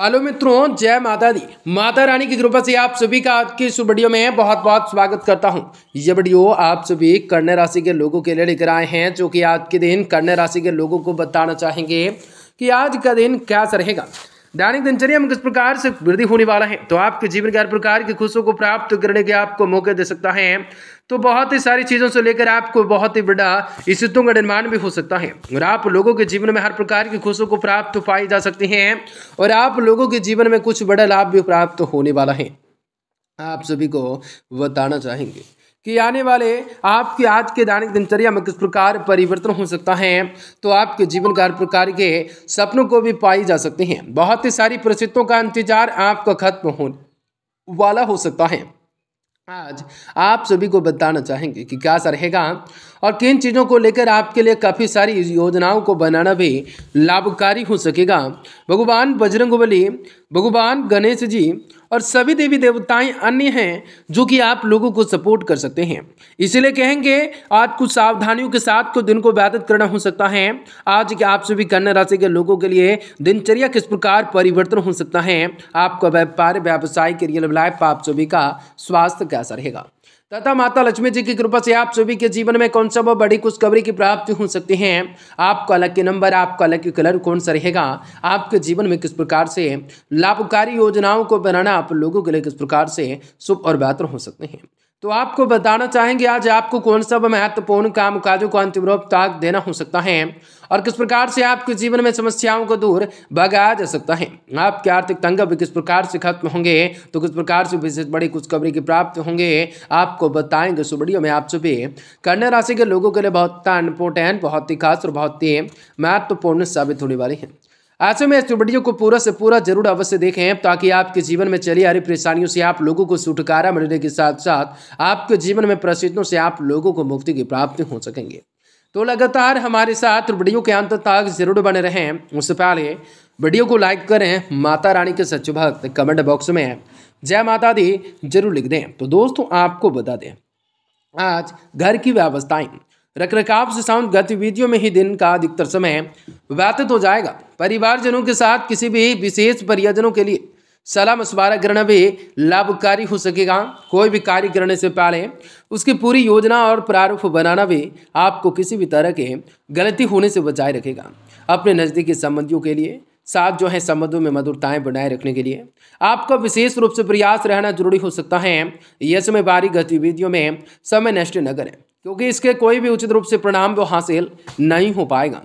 hello मित्रों जय माता दी माता रानी की कृपा से आप सभी का आज की इस वीडियो में बहुत बहुत स्वागत करता हूं ये वीडियो आप सभी कन्या राशि के लोगों के लिए लेकर आए हैं जो कि आज के दिन कन्या राशि के लोगों को बताना चाहेंगे कि आज का दिन कैसा रहेगा दैनिक दिनचर्या में किस प्रकार से वृद्धि होने वाला है तो आपके जीवन के हर प्रकार की खुशियों को प्राप्त करने के आपको मौके दे सकता है तो बहुत ही सारी चीज़ों से लेकर आपको बहुत ही बड़ा स्थितों का निर्माण भी हो सकता है और आप लोगों के जीवन में हर प्रकार की खुशियों को प्राप्त पाई जा सकती हैं और आप लोगों के जीवन में कुछ बड़ा लाभ भी प्राप्त होने वाला है आप सभी को बताना चाहेंगे कि आने वाले आपके आज के दैनिक दिनचर्या में किस प्रकार परिवर्तन हो सकता है तो आपके जीवन का हर प्रकार के सपनों को भी पाई जा सकते हैं बहुत ही सारी परिस्थितियों का इंतजार आपका खत्म हो वाला हो सकता है आज आप सभी को बताना चाहेंगे कि क्या सा रहेगा और किन चीज़ों को लेकर आपके लिए काफ़ी सारी योजनाओं को बनाना भी लाभकारी हो सकेगा भगवान बजरंगबली भगवान गणेश जी और सभी देवी देवताएं अन्य हैं जो कि आप लोगों को सपोर्ट कर सकते हैं इसीलिए कहेंगे आज कुछ सावधानियों के साथ को दिन को व्यतीत करना हो सकता है आज के आप सभी कन्या राशि के लोगों के लिए दिनचर्या किस प्रकार परिवर्तन हो सकता है आपका व्यापार व्यवसाय के रियल लाइफ आप सभी का स्वास्थ्य कैसा रहेगा तथा माता लक्ष्मी जी की कृपा से आप सभी के जीवन में कौन सा वो बड़ी खुशखबरी की प्राप्ति हो सकती है आपका लकी नंबर आपका लकी कलर कौन सा रहेगा आपके जीवन में किस प्रकार से लाभकारी योजनाओं को बनाना आप लोगों के लिए किस प्रकार से शुभ और बेहतर हो सकते हैं तो आपको बताना चाहेंगे आज आपको कौन सा महत्वपूर्ण काम काजों को अंतिम रूप तक देना हो सकता है और किस प्रकार से आपके जीवन में समस्याओं को दूर भगाया जा सकता है आपके आर्थिक तंग किस प्रकार से खत्म होंगे तो किस प्रकार से विशेष बड़ी खुशखबरी की प्राप्त होंगे आपको बताएंगे सुबड़ियों में आप सभी कन्या राशि के लोगों के लिए बहुत इंपोर्टेंट बहुत ही खास और बहुत ही महत्वपूर्ण साबित होने वाली है ऐसे में इस वीडियो को पूरा से पूरा जरूर अवश्य देखें ताकि आपके जीवन में चली आ रही परेशानियों से आप लोगों को छुटकारा मिलने के साथ साथ आपके जीवन में प्रसिद्धों से आप लोगों को मुक्ति की प्राप्ति हो सकेंगे तो लगातार हमारे साथ वीडियो के अंत तक जरूर बने रहें उससे पहले वीडियो को लाइक करें माता रानी के सच्चु भक्त कमेंट बॉक्स में जय माता दी जरूर लिख दें तो दोस्तों आपको बता दें आज घर की व्यवस्थाएं रखरखाव से साउंड गतिविधियों में ही दिन का अधिकतर समय व्यतीत हो जाएगा परिवारजनों के साथ किसी भी विशेष परियोजनों के लिए सलाह मशवरा करना भी लाभकारी हो सकेगा कोई भी कार्य करने से पहले उसकी पूरी योजना और प्रारूप बनाना भी आपको किसी भी तरह के गलती होने से बचाए रखेगा अपने नज़दीकी संबंधियों के लिए साथ जो है संबंधों में मधुरताएं बनाए रखने के लिए आपका विशेष रूप से प्रयास रहना जरूरी हो सकता है यह समय बारी गतिविधियों में समय नष्ट न करें क्योंकि इसके कोई भी उचित रूप से परिणाम वो हासिल नहीं हो पाएगा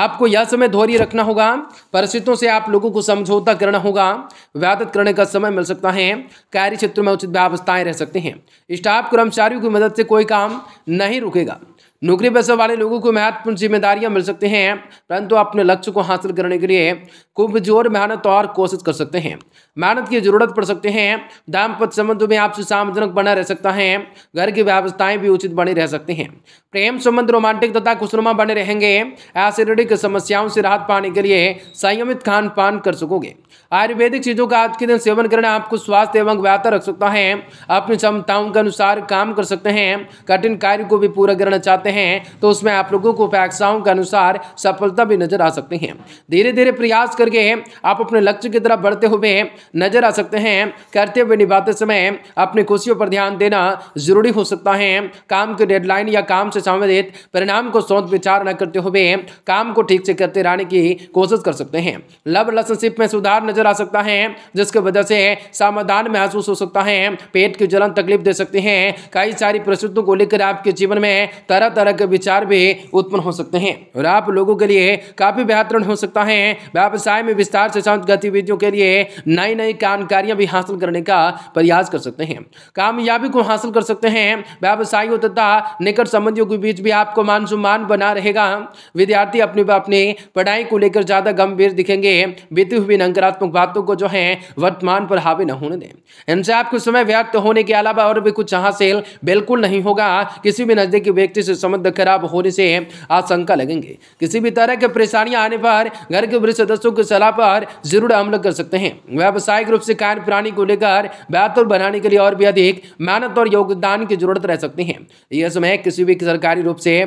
आपको यह समय धोरी रखना होगा परिस्थितियों से आप लोगों को समझौता करना होगा व्यादत करने का समय मिल सकता है कार्य क्षेत्र में उचित व्यवस्थाएं रह सकते हैं स्टाफ कर्मचारियों की मदद से कोई काम नहीं रुकेगा नौकरी पैसे वाले लोगों को महत्वपूर्ण जिम्मेदारियां मिल सकती हैं परंतु अपने लक्ष्य को हासिल करने के लिए खूब जोर मेहनत और कोशिश कर सकते हैं मेहनत की जरूरत पड़ सकते हैं दाम्पत्य संबंध में आपसे सामजनक बना रह सकता है घर की व्यवस्थाएं भी उचित बने रह सकते हैं प्रेम संबंध रोमांटिक तथा खुशनुमा बने रहेंगे एसिडिक समस्याओं से राहत पाने के लिए संयमित खान पान कर सकोगे आयुर्वेदिक चीज़ों का आज के दिन सेवन करना आपको स्वास्थ्य एवं बेहतर रख सकता है अपनी क्षमताओं के अनुसार काम कर सकते हैं कठिन कार्य को भी पूरा करना चाहते हैं तो उसमें आप लोगों को अपेक्षाओं के अनुसार सफलता भी नजर आ सकते हैं धीरे धीरे प्रयास करके आप अपने लक्ष्य की तरफ बढ़ते हुए नजर आ सकते हैं करते हुए निभाते समय अपनी खुशियों पर ध्यान देना जरूरी हो सकता है काम की डेडलाइन या काम से संबंधित परिणाम को सोच विचार न करते हुए काम को ठीक से करते रहने की कोशिश कर सकते हैं लव रिलेशनशिप में सुधार नजर आ सकता है जिसकी वजह से समाधान महसूस हो सकता है पेट की जलन तकलीफ दे सकती है कई सारी प्रस्तुतों को लेकर आपके जीवन में तरह तरह के विचार भी उत्पन्न हो सकते हैं और आप लोगों के लिए काफी बेहतर हो सकता है व्यवसाय में विस्तार से गतिविधियों के लिए नई नई जानकारियाँ भी हासिल करने का प्रयास कर सकते हैं कामयाबी को हासिल कर सकते हैं व्यवसायियों तथा निकट संबंधियों के बीच भी आपको मान सम्मान बना रहेगा विद्यार्थी अपने अपनी पढ़ाई को लेकर ज़्यादा गंभीर दिखेंगे बीती हुई नकारात्मक बातों को जो है वर्तमान पर हावी न होने दें इनसे आपको समय व्यर्थ होने के अलावा और भी कुछ हासिल बिल्कुल नहीं होगा किसी भी नज़दीकी व्यक्ति से संबंध खराब होने से आशंका लगेंगे किसी भी तरह की परेशानियां आने पर घर के वृद्ध सदस्यों की सलाह पर जरूर अमल कर सकते हैं व्यावसायिक रूप से कायम प्राणी को लेकर बेहतर बनाने के लिए और भी अधिक मेहनत और योगदान की जरूरत रह सकती है यह समय किसी भी सरकारी रूप से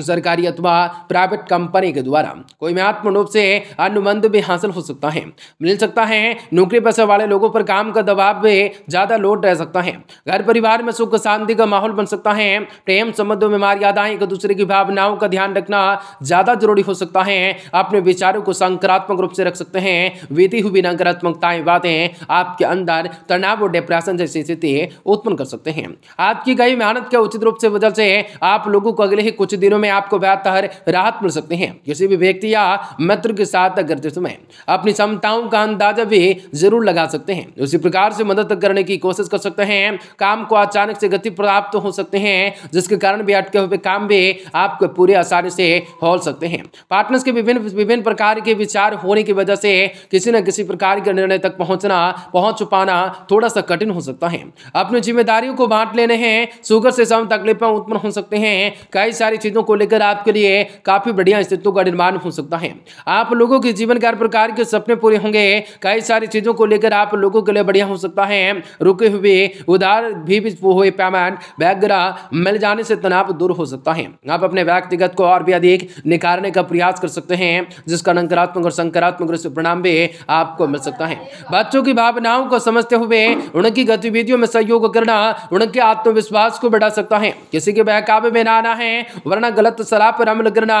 सरकारी अथवा प्राइवेट कंपनी के द्वारा कोई महत्वपूर्ण रूप से अनुबंध भी हासिल हो सकता है मिल सकता है नौकरी पैसे वाले लोगों पर काम का दबाव भी ज़्यादा लोड रह सकता है घर परिवार में सुख शांति का माहौल बन सकता है प्रेम संबंधों में मर्यादाएं एक दूसरे की भावनाओं का ध्यान रखना ज़्यादा जरूरी हो सकता है अपने विचारों को सकारात्मक रूप से रख सकते हैं बीती हुई नकारात्मकताएं बातें आपके अंदर तनाव और डिप्रेशन जैसी स्थिति उत्पन्न कर सकते हैं आपकी गई मेहनत के उचित रूप से वजह से आप लोगों को अगले ही कुछ दिनों में आपको व्यातहर राहत मिल सकते हैं किसी भी व्यक्ति या मित्र के साथ करते समय अपनी क्षमताओं का अंदाजा भी जरूर लगा सकते हैं उसी प्रकार से मदद करने की कोशिश कर सकते हैं काम को अचानक से गति प्राप्त हो सकते हैं जिसके कारण भी अटके हुए काम भी आपको पूरे आसानी से हो सकते हैं पार्टनर्स के विभिन्न विभिन्न प्रकार के विचार होने की वजह से किसी न किसी प्रकार के निर्णय तक पहुंचना पहुंच पाना थोड़ा सा कठिन हो सकता है अपनी जिम्मेदारियों को बांट लेने हैं सुगर से सम तकलीफें उत्पन्न हो सकते हैं कई सारी चीज़ों को को लेकर आपके लिए काफ़ी बढ़िया स्थितियों का निर्माण हो सकता है आप लोगों के जीवन के हर प्रकार के सपने पूरे होंगे कई सारी चीज़ों को लेकर आप लोगों के लिए बढ़िया हो सकता है रुके हुए उधार भी हुए पेमेंट वगैरह मिल जाने से तनाव दूर हो सकता है आप अपने व्यक्तिगत को और भी अधिक निकालने का प्रयास कर सकते हैं जिसका नकारात्मक और सकारात्मक परिणाम भी आपको मिल सकता है बच्चों की भावनाओं को समझते हुए उनकी गतिविधियों में सहयोग करना उनके आत्मविश्वास को बढ़ा सकता है किसी के बहकावे में ना आना है वरना கலத்து சலாப்பு நம்மளுக்குன்னா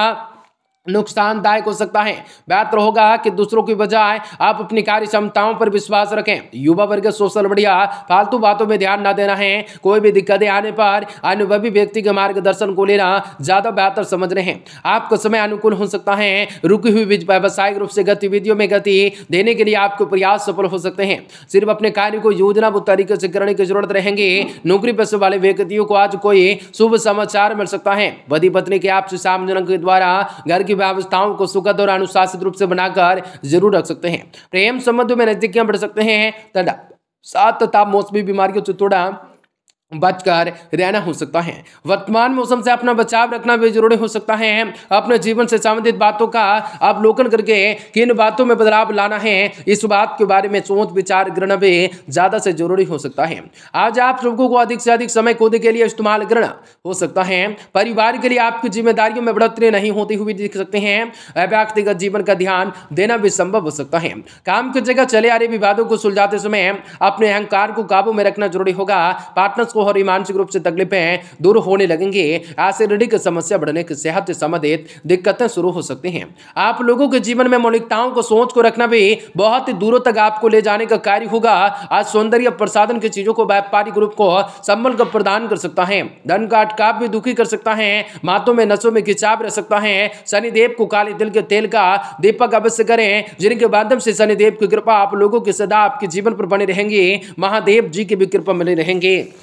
नुकसानदायक हो सकता है बेहतर होगा कि दूसरों की बजाय आप अपनी कार्य क्षमताओं पर विश्वास रखें युवा वर्ग सोशल मीडिया फालतू बातों में ध्यान न देना है कोई भी दिक्कतें आने पर अनुभवी व्यक्ति के मार्गदर्शन को लेना ज़्यादा बेहतर समझ रहे हैं आपका समय अनुकूल हो सकता है रुकी हुई व्यावसायिक रूप से गतिविधियों में गति देने के लिए आपके प्रयास सफल हो सकते हैं सिर्फ अपने कार्य को योजनाबद्ध तरीके से करने की जरूरत रहेंगे नौकरी पैसे वाले व्यक्तियों को आज कोई शुभ समाचार मिल सकता है पति पत्नी के आपसी सामजनक के द्वारा घर की व्यवस्थाओं को सुखद और अनुशासित रूप से बनाकर जरूर रख सकते हैं प्रेम संबंधों में नजदीकियां बढ़ सकते हैं तथा सात तथा मौसमी बीमारियों से थोड़ा बचकर रहना हो सकता है वर्तमान मौसम से अपना बचाव रखना भी जरूरी हो सकता है अपने जीवन से संबंधित बातों का अवलोकन करके किन बातों में बदलाव लाना है इस बात के बारे में सोच विचार करना भी ज़्यादा से जरूरी हो सकता है आज आप लोगों को अधिक से अधिक समय खुद के लिए इस्तेमाल करना हो सकता है परिवार के लिए आपकी जिम्मेदारियों में बढ़ोतरी नहीं होती हुई दिख सकते हैं व्यक्तिगत जीवन का ध्यान देना भी संभव हो सकता है काम की जगह चले आ रहे विवादों को सुलझाते समय अपने अहंकार को काबू में रखना जरूरी होगा पार्टनर्स को और मानसिक रूप से तकलीफें दूर होने लगेंगे एसिडिटी की समस्या बढ़ने के सेहत से संबंधित दिक्कतें शुरू हो सकती हैं आप लोगों के जीवन में मौलिकताओं को सोच को रखना भी बहुत ही दूरों तक आपको ले जाने का कार्य होगा आज सौंदर्य प्रसादन की चीजों को व्यापारिक रूप को संबल का प्रदान कर सकता है धन का अटकाव भी दुखी कर सकता है मातों में नसों में खिंचाव रह सकता है शनिदेव को काले दिल के तेल का दीपक अवश्य करें जिनके माध्यम से शनिदेव की कृपा आप लोगों की सदा आपके जीवन पर बने रहेंगे महादेव जी की भी कृपा मिले रहेंगे